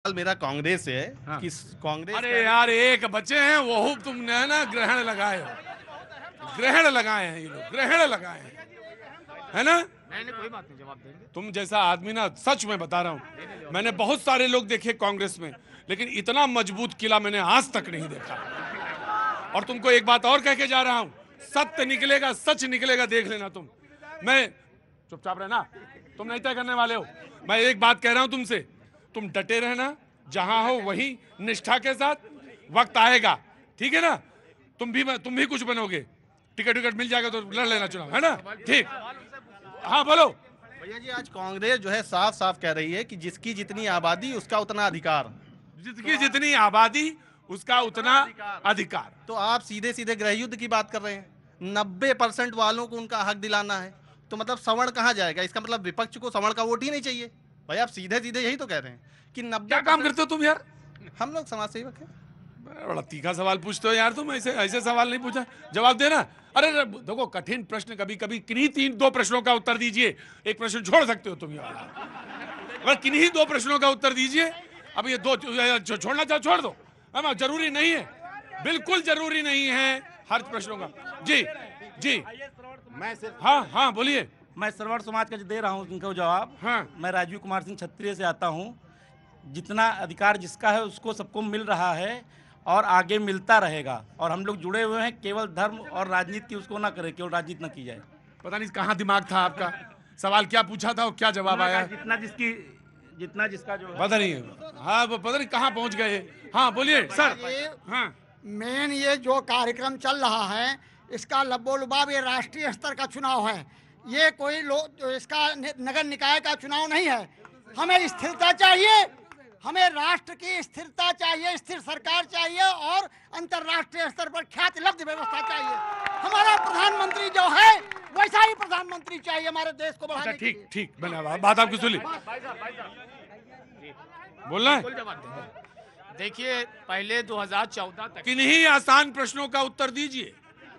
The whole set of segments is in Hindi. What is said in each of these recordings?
सवाल मेरा कांग्रेस है हाँ। कि कांग्रेस अरे यार एक बचे हैं वो तुमने ना ग्रहण लगाए हो ग्रहण लगाए हैं ये लोग ग्रहण लगाए हैं है ना नहीं कोई बात नहीं जवाब देंगे तुम जैसा आदमी ना सच में बता रहा हूँ मैंने बहुत सारे लोग देखे कांग्रेस में लेकिन इतना मजबूत किला मैंने आज तक नहीं देखा और तुमको एक बात और कह के जा रहा हूँ सत्य निकलेगा सच निकलेगा देख लेना तुम मैं चुपचाप रहना तुम नहीं तय करने वाले हो मैं एक बात कह रहा हूँ तुमसे तुम डटे रहना जहां हो वही निष्ठा के साथ वक्त आएगा ठीक है ना तुम भी तुम भी कुछ बनोगे टिकट विकट मिल जाएगा तो लड़ लेना चुनाव है ना ठीक हाँ बोलो भैया जी आज कांग्रेस जो है साफ साफ कह रही है कि जिसकी जितनी आबादी उसका उतना अधिकार जिसकी जितनी आबादी उसका उतना अधिकार तो आप सीधे सीधे गृह युद्ध की बात कर रहे हैं नब्बे परसेंट वालों को उनका हक दिलाना है तो मतलब सवर्ण कहाँ जाएगा इसका मतलब विपक्ष को सवर्ण का वोट ही नहीं चाहिए भाई आप सीधे सीधे यही तो कह रहे हैं कि नब्बे क्या काम करते हो तुम यार हम लोग समाज सेवक है बड़ा तीखा सवाल पूछते हो यार तुम ऐसे ऐसे सवाल नहीं पूछा जवाब देना अरे देखो कठिन प्रश्न कभी कभी किन्हीं तीन दो प्रश्नों का उत्तर दीजिए एक प्रश्न छोड़ सकते हो तुम यार अगर किन्हीं दो प्रश्नों का उत्तर दीजिए अब ये दो छोड़ना चाहो छोड़ दो हम जरूरी नहीं है बिल्कुल जरूरी नहीं है हर प्रश्नों का जी जी मैं सिर्फ हाँ हाँ बोलिए मैं सरवर समाज का जो दे रहा हूँ इनको जवाब हाँ मैं राजीव कुमार सिंह छत्रीय से आता हूँ जितना अधिकार जिसका है उसको सबको मिल रहा है और आगे मिलता रहेगा और हम लोग जुड़े हुए हैं केवल धर्म और राजनीति उसको ना करें केवल राजनीति ना की जाए पता नहीं कहाँ दिमाग था आपका सवाल क्या पूछा था और क्या जवाब आया जितना जिसकी जितना जिसका जो पता नहीं हाँ पता नहीं कहाँ पहुँच गए हाँ बोलिए सर हाँ मेन ये जो कार्यक्रम चल रहा है इसका लबोलुबाब ये राष्ट्रीय स्तर का चुनाव है ये कोई लोग इसका नगर निकाय का चुनाव नहीं है हमें स्थिरता चाहिए हमें राष्ट्र की स्थिरता चाहिए स्थिर सरकार चाहिए और अंतर्राष्ट्रीय स्तर पर ख्यात लब्ध व्यवस्था चाहिए हमारा प्रधानमंत्री जो है वैसा ही प्रधानमंत्री चाहिए हमारे देश को बढ़ाने अच्छा, ठीक ठीक धन्यवाद बात आपकी सुन ली बोलना देखिए पहले 2014 तक किन्हीं आसान प्रश्नों का उत्तर दीजिए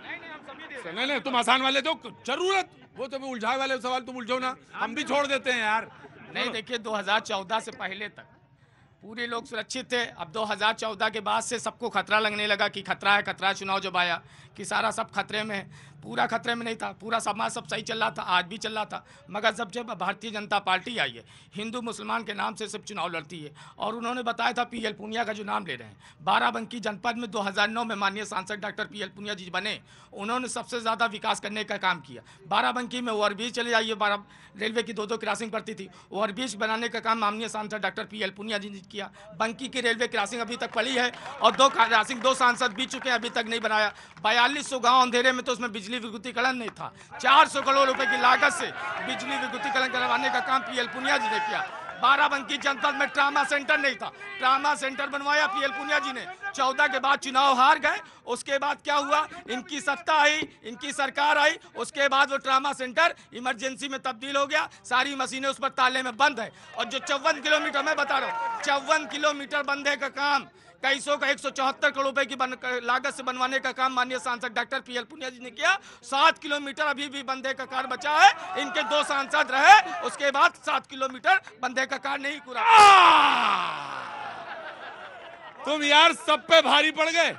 नहीं नहीं तुम आसान वाले दो जरूरत वो तो उलझाए वाले सवाल तुम उलझो ना हाँ हम भी छोड़ देते हैं यार नहीं देखिए 2014 से पहले तक पूरे लोग सुरक्षित थे अब 2014 के बाद से सबको खतरा लगने लगा कि खतरा है खतरा चुनाव जब आया कि सारा सब खतरे में है पूरा खतरे में नहीं था पूरा समाज सब सही चल रहा था आज भी चल रहा था मगर जब जब भारतीय जनता पार्टी आई है हिंदू मुसलमान के नाम से सिर्फ चुनाव लड़ती है और उन्होंने बताया था पी एल पुनिया का जो नाम ले रहे हैं बाराबंकी जनपद में 2009 में माननीय सांसद doctor P L Punia ji बने उन्होंने सबसे ज़्यादा विकास करने का काम किया बाराबंकी में ओवरब्रिज चले जाइए बारा रेलवे की दो दो क्रॉसिंग पड़ती थी ओवरब्रिज बनाने का काम माननीय सांसद doctor P L Punia ji ने किया बंकी की रेलवे क्रॉसिंग अभी तक पड़ी है और दो क्रॉसिंग दो सांसद बीत चुके हैं अभी तक नहीं बनाया बयालीस सौ गाँव अंधेरे में तो उसमें बिजली बिजली विद्युतीकरण नहीं था 400 करोड़ रुपए की लागत से बिजली विद्युतीकरण करवाने का काम पीएल पुनिया जी ने किया बाराबंकी जनपद में ट्रामा सेंटर नहीं था ट्रामा सेंटर बनवाया पीएल पुनिया जी ने चौदह के बाद चुनाव हार गए उसके बाद क्या हुआ इनकी सत्ता आई इनकी सरकार आई उसके बाद वो ट्रामा सेंटर इमरजेंसी में तब्दील हो गया सारी मशीनें उस पर ताले में बंद है और जो चौवन किलोमीटर मैं बता रहा हूँ चौवन किलोमीटर बंदे का काम कई सौ का एक सौ चौहत्तर करोड़ रुपए की बन, लागत से बनवाने का काम माननीय सांसद डॉक्टर पीएल पुनिया जी ने किया सात किलोमीटर अभी भी बंदे का कार बचा है इनके दो सांसद रहे उसके बाद सात किलोमीटर बंदे का कार नहीं पूरा तुम यार सब पे भारी पड़ गए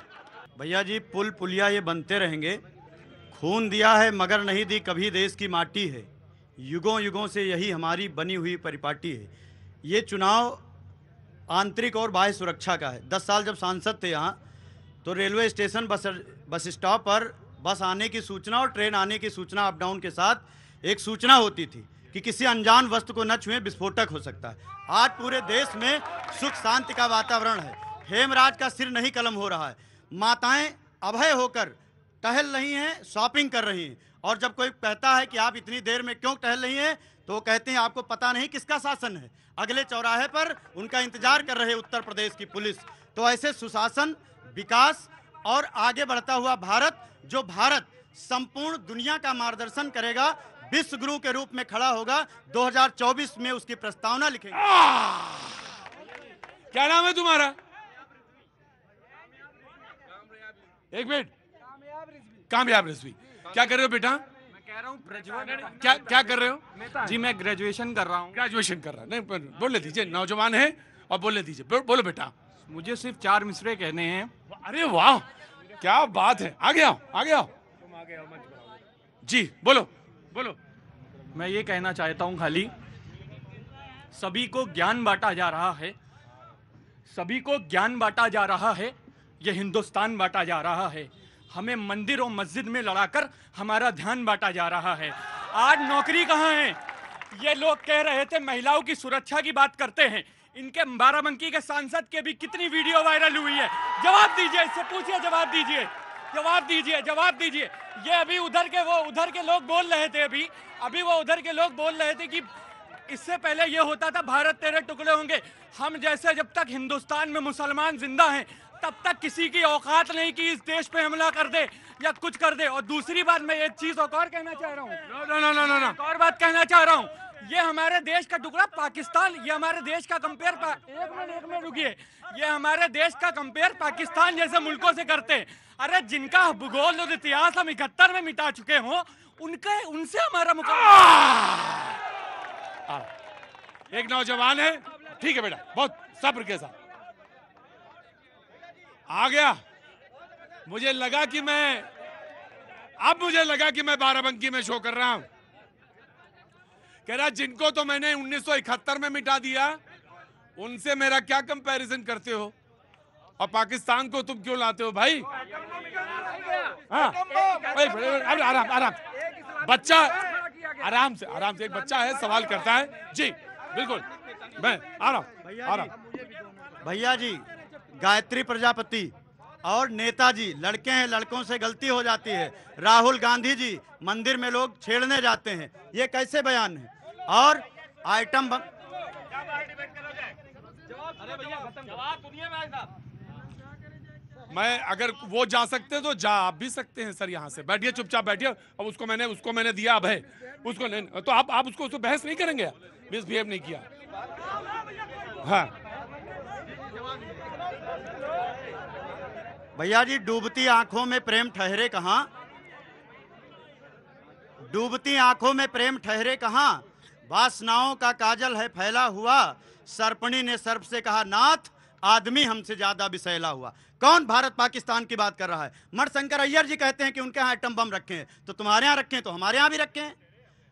भैया जी पुल पुलिया ये बनते रहेंगे खून दिया है मगर नहीं दी कभी देश की माटी है युगों युगों से यही हमारी बनी हुई परिपाटी है ये चुनाव आंतरिक और बाह्य सुरक्षा का है दस साल जब सांसद थे यहाँ तो railway station bus bus stop पर बस आने की सूचना और ट्रेन आने की सूचना अप डाउन के साथ एक सूचना होती थी कि किसी अनजान वस्तु को न छुए विस्फोटक हो सकता है आज पूरे देश में सुख शांति का वातावरण है हेमराज का सिर नहीं कलम हो रहा है माताएं अभय होकर टहल रही हैं शॉपिंग कर रही हैं और जब कोई कहता है कि आप इतनी देर में क्यों टहल रही हैं तो कहते हैं आपको पता नहीं किसका शासन है अगले चौराहे पर उनका इंतजार कर रहे उत्तर प्रदेश की पुलिस तो ऐसे सुशासन विकास और आगे बढ़ता हुआ भारत जो भारत संपूर्ण दुनिया का मार्गदर्शन करेगा विश्व गुरु के रूप में खड़ा होगा 2024 में उसकी प्रस्तावना लिखेंगे क्या नाम है तुम्हारा एक मिनट कामयाब रजवी क्या कर रहे हो बेटा कह रहा हूँ क्या क्या कर रहे हो तो- जी मैं ग्रेजुएशन कर रहा हूँ ग्रेजुएशन कर रहा नहीं बोले दीजिए नौजवान है और बोले दीजिए बोलो बेटा मुझे सिर्फ चार मिसरे कहने हैं अरे वाह क्या बात है आ गया आ गया जी बोलो बोलो मैं ये कहना चाहता हूँ खाली सभी को ज्ञान बांटा जा रहा है सभी को ज्ञान बांटा जा रहा है ये हिंदुस्तान बांटा जा रहा है हमें मंदिर और मस्जिद में लड़ाकर हमारा ध्यान बांटा जा रहा है आज नौकरी कहाँ है ये लोग कह रहे थे महिलाओं की सुरक्षा की बात करते हैं इनके बाराबंकी के सांसद के भी कितनी वीडियो वायरल हुई है जवाब दीजिए इससे पूछिए जवाब दीजिए जवाब दीजिए जवाब दीजिए ये अभी उधर के वो उधर के लोग बोल रहे थे अभी अभी वो उधर के लोग बोल रहे थे कि इससे पहले ये होता था भारत तेरे टुकड़े होंगे हम जैसे जब तक हिंदुस्तान में मुसलमान जिंदा हैं तब तक किसी की औकात नहीं कि इस देश पे हमला कर दे या कुछ कर दे और दूसरी बात मैं एक चीज और कहना चाह रहा हूँ नो नो नो और बात कहना चाह रहा हूँ ये हमारे देश का टुकड़ा पाकिस्तान ये हमारे देश का कंपेयर एक मिनट एक मिनट रुकिए ये हमारे देश का कंपेयर पाकिस्तान जैसे मुल्कों से करते अरे जिनका भूगोल और इतिहास हम इकहत्तर में मिटा चुके हों उनके उनसे हमारा मुकाबला एक नौजवान है ठीक है बेटा बहुत सब्र के साथ आ गया मुझे लगा कि मैं अब मुझे लगा कि मैं बाराबंकी में शो कर रहा हूं कह रहा जिनको तो मैंने 1971 में मिटा दिया उनसे मेरा क्या कंपैरिजन करते हो और पाकिस्तान को तुम क्यों लाते हो भाई हाँ आराम आराम बच्चा आराम से आराम से एक बच्चा है सवाल करता है जी बिल्कुल मैं आ रहा हूँ भैया जी गायत्री प्रजापति और नेताजी लड़के हैं लड़कों से गलती हो जाती है राहुल गांधी जी मंदिर में लोग छेड़ने जाते हैं ये कैसे बयान है और आइटम बन... मैं अगर वो जा सकते तो जा आप भी सकते हैं सर यहाँ से बैठिए चुपचाप बैठिए अब उसको मैंने उसको मैंने दिया अब है उसको नहीं तो आप आप उसको उसको बहस नहीं करेंगे मिसबिहेव नहीं किया हाँ भैया जी डूबती आंखों में प्रेम ठहरे कहाँ डूबती आंखों में प्रेम ठहरे कहाँ वासनाओं का काजल है फैला हुआ सर्पणी ने सर्प से कहा नाथ आदमी हमसे ज्यादा बिसैला हुआ कौन भारत पाकिस्तान की बात कर रहा है मर शंकर अय्यर जी कहते हैं कि उनके यहाँ एटम बम रखे हैं तो तुम्हारे यहाँ रखे हैं तो हमारे यहाँ भी रखे हैं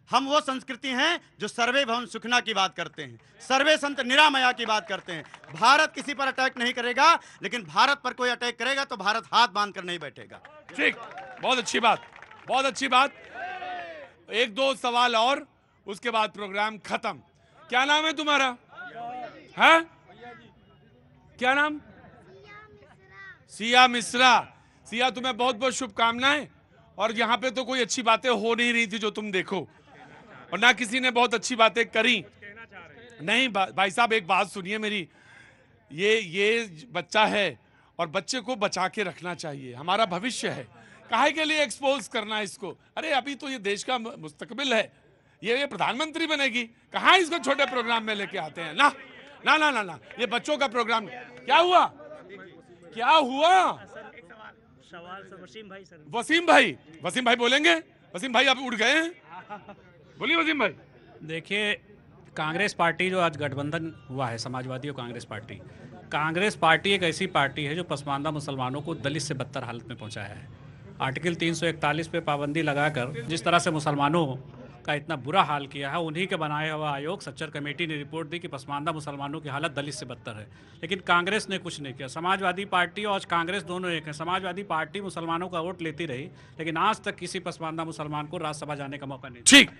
हम वो संस्कृति हैं जो सर्वे भवन सुखना की बात करते हैं सर्वे संत निरामया की बात करते हैं भारत किसी पर अटैक नहीं करेगा लेकिन भारत पर कोई अटैक करेगा तो भारत हाथ बांध कर नहीं बैठेगा ठीक बहुत अच्छी बात बहुत अच्छी बात एक दो सवाल और उसके बाद प्रोग्राम खत्म क्या नाम है तुम्हारा है क्या नाम सिया मिश्रा सिया तुम्हें बहुत बहुत शुभकामनाएं और यहाँ पे तो कोई अच्छी बातें हो नहीं रही थी जो तुम देखो और ना किसी ने बहुत अच्छी बातें करी नहीं भा, भाई साहब एक बात सुनिए मेरी ये ये बच्चा है और बच्चे को बचा के रखना चाहिए हमारा भविष्य है काहे के लिए एक्सपोज करना है इसको अरे अभी तो ये देश का मुस्तकबिल है ये ये प्रधानमंत्री बनेगी कहाँ इसको छोटे प्रोग्राम में लेके आते हैं ना ना ना ना ना ये बच्चों का प्रोग्राम क्या हुआ क्या हुआ तो वसीम भाई वसीम भाई वसीम भाई बोलेंगे वसीम भाई आप उठ गए हैं बोलिए वजीम भाई देखिए कांग्रेस पार्टी जो आज गठबंधन हुआ है समाजवादी और कांग्रेस पार्टी कांग्रेस पार्टी एक ऐसी पार्टी है जो पसमानदा मुसलमानों को दलित से बदतर हालत में पहुंचाया है आर्टिकल 341 पे पाबंदी लगाकर जिस तरह से मुसलमानों का इतना बुरा हाल किया है उन्हीं के बनाए हुए आयोग सच्चर कमेटी ने रिपोर्ट दी कि पसमानदा मुसलमानों की हालत दलित से बदतर है लेकिन कांग्रेस ने कुछ नहीं किया समाजवादी पार्टी और कांग्रेस दोनों एक हैं समाजवादी पार्टी मुसलमानों का वोट लेती रही लेकिन आज तक किसी पसमानदा मुसलमान को राज्यसभा जाने का मौका नहीं ठीक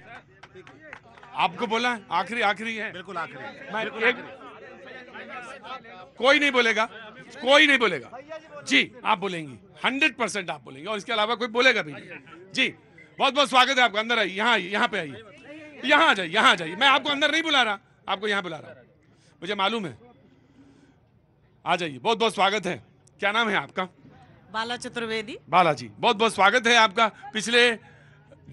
आपको बोला आखिरी आखिरी है बिल्कुल आखिरी कोई नहीं बोलेगा कोई नहीं बोलेगा जी आप बोलेंगी हंड्रेड परसेंट आप बोलेंगे और इसके अलावा कोई बोलेगा भी नहीं जी बहुत बहुत स्वागत है आपको अंदर आइए यहाँ आइए यहाँ पे आइए यहाँ आ जाइए यहाँ आ जाइए मैं आपको अंदर नहीं बुला रहा आपको यहाँ बुला रहा मुझे मालूम है आ जाइए बहुत बहुत स्वागत है क्या नाम है आपका बाला चतुर्वेदी बालाजी बहुत बहुत स्वागत है आपका पिछले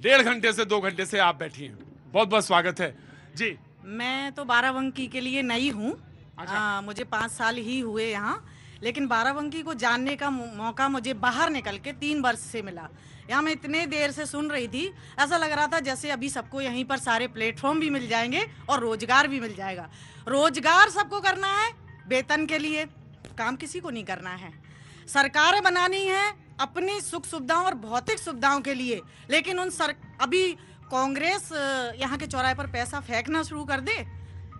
डेढ़ घंटे से दो घंटे से आप बैठी हैं बहुत बहुत स्वागत है जी मैं तो बाराबंकी के लिए नई हूँ अच्छा। मुझे पाँच साल ही हुए यहाँ लेकिन बाराबंकी को जानने का मौका मुझे बाहर निकल के तीन वर्ष से मिला यहाँ मैं इतने देर से सुन रही थी ऐसा लग रहा था जैसे अभी सबको यहीं पर सारे प्लेटफॉर्म भी मिल जाएंगे और रोजगार भी मिल जाएगा रोजगार सबको करना है वेतन के लिए काम किसी को नहीं करना है सरकारें बनानी है अपनी सुख सुविधाओं और भौतिक सुविधाओं के लिए लेकिन उन सर अभी कांग्रेस यहाँ के चौराहे पर पैसा फेंकना शुरू कर दे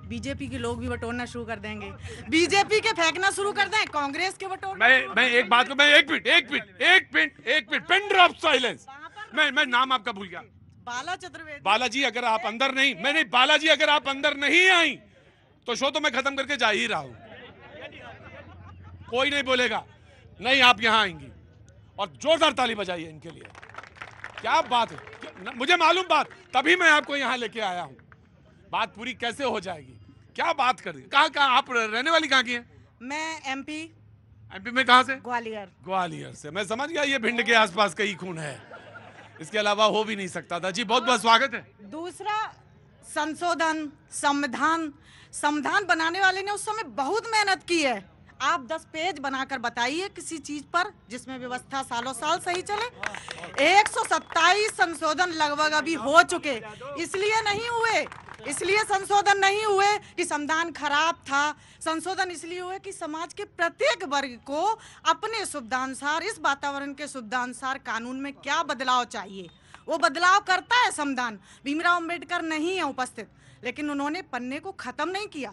बीजेपी के लोग भी बटोरना शुरू कर देंगे बीजेपी के फेंकना शुरू कर दें कांग्रेस के बटोर मैं मैं एक बात को मैं एक मिनट एक मिनट एक मिनट एक मिनट पिन ड्रॉप साइलेंस मैं मैं नाम आपका भूल गया बाला चतुर्वेदी बालाजी अगर आप अंदर नहीं मैं नहीं बालाजी अगर आप अंदर नहीं आई तो शो तो मैं खत्म करके जा ही रहा हूं कोई नहीं बोलेगा नहीं आप यहां आएंगी और जोरदार ताली बजाइए इनके लिए क्या बात है मुझे मालूम बात तभी मैं आपको यहां लेके आया हूं बात पूरी कैसे हो जाएगी क्या बात कर रही कहाँ कहाँ आप रहने वाली कहाँ की है मैं एम एमपी में कहा से ग्वालियर ग्वालियर से मैं समझ गया ये भिंड के आसपास पास कई खून है इसके अलावा हो भी नहीं सकता था जी बहुत बहुत स्वागत है दूसरा संशोधन संविधान संविधान बनाने वाले ने उस समय बहुत मेहनत की है आप दस पेज बनाकर बताइए किसी चीज पर जिसमें व्यवस्था सालों साल सही चले एक संशोधन लगभग अभी हो चुके इसलिए नहीं हुए इसलिए संशोधन नहीं हुए कि संविधान खराब था संशोधन इसलिए हुए कि समाज के प्रत्येक वर्ग को अपने सुविधानुसार इस वातावरण के सुविधानुसार कानून में क्या बदलाव चाहिए वो बदलाव करता है संविधान भीमराव अम्बेडकर नहीं है उपस्थित लेकिन उन्होंने पन्ने को खत्म नहीं किया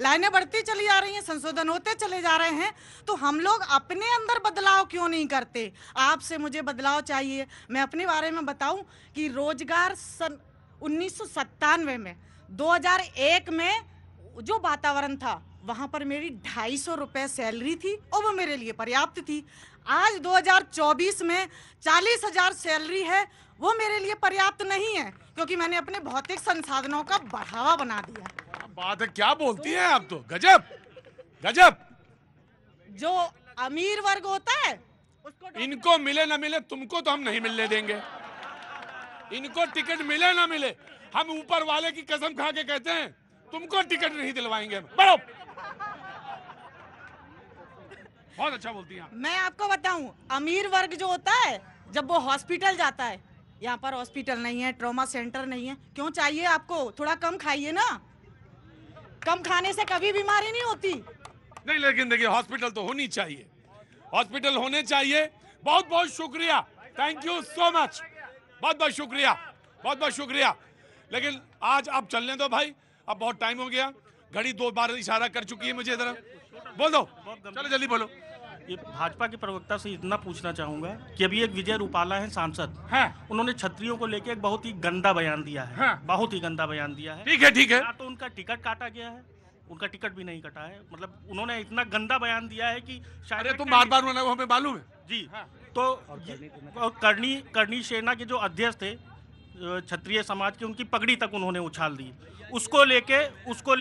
लाइनें बढ़ती चली जा रही हैं संशोधन होते चले जा रहे हैं तो हम लोग अपने अंदर बदलाव क्यों नहीं करते आपसे मुझे बदलाव चाहिए मैं अपने बारे में बताऊं कि रोजगार सन... उन्नीस में 2001 में जो वातावरण था वहाँ पर मेरी ढाई सौ रुपये सैलरी थी और वो मेरे लिए पर्याप्त थी आज 2024 में चालीस हजार सैलरी है वो मेरे लिए पर्याप्त नहीं है क्योंकि मैंने अपने भौतिक संसाधनों का बढ़ावा बना दिया बात है क्या बोलती हैं आप तो गजब गजब जो अमीर वर्ग होता है उसको इनको मिले ना मिले तुमको तो हम नहीं मिलने देंगे इनको टिकट मिले ना मिले हम ऊपर वाले की कसम खा के कहते हैं तुमको टिकट नहीं दिलवाएंगे बड़ो बहुत अच्छा बोलती है मैं आपको बताऊं अमीर वर्ग जो होता है जब वो हॉस्पिटल जाता है यहाँ पर हॉस्पिटल नहीं है ट्रॉमा सेंटर नहीं है क्यों चाहिए आपको थोड़ा कम खाइए ना कम खाने से कभी बीमारी नहीं होती नहीं लेकिन देखिए हॉस्पिटल तो होनी चाहिए हॉस्पिटल होने चाहिए बहुत बहुत शुक्रिया थैंक यू सो मच बहुत बहुत शुक्रिया बहुत बहुत शुक्रिया लेकिन आज आप चलने दो भाई अब बहुत टाइम हो गया घड़ी दो बार इशारा कर चुकी है मुझे जरा बोल दो चलो जल्दी बोलो ये भाजपा के प्रवक्ता से इतना पूछना चाहूंगा कि अभी एक विजय रूपाला है सांसद है हाँ। उन्होंने छत्रियों को लेके एक बहुत ही गंदा बयान दिया है, है। हाँ। बहुत ही गंदा बयान दिया है ठीक है ठीक है तो उनका टिकट काटा गया है उनका टिकट भी नहीं कटा है मतलब उन्होंने इतना गंदा बयान दिया है कि शायद तुम बार बार हमें मालूम है जी हाँ। तो करनी करनी सेना के जो अध्यक्ष थे क्षत्रिय समाज के उनकी पगड़ी तक उन्होंने उछाल दी उसको लेके उसको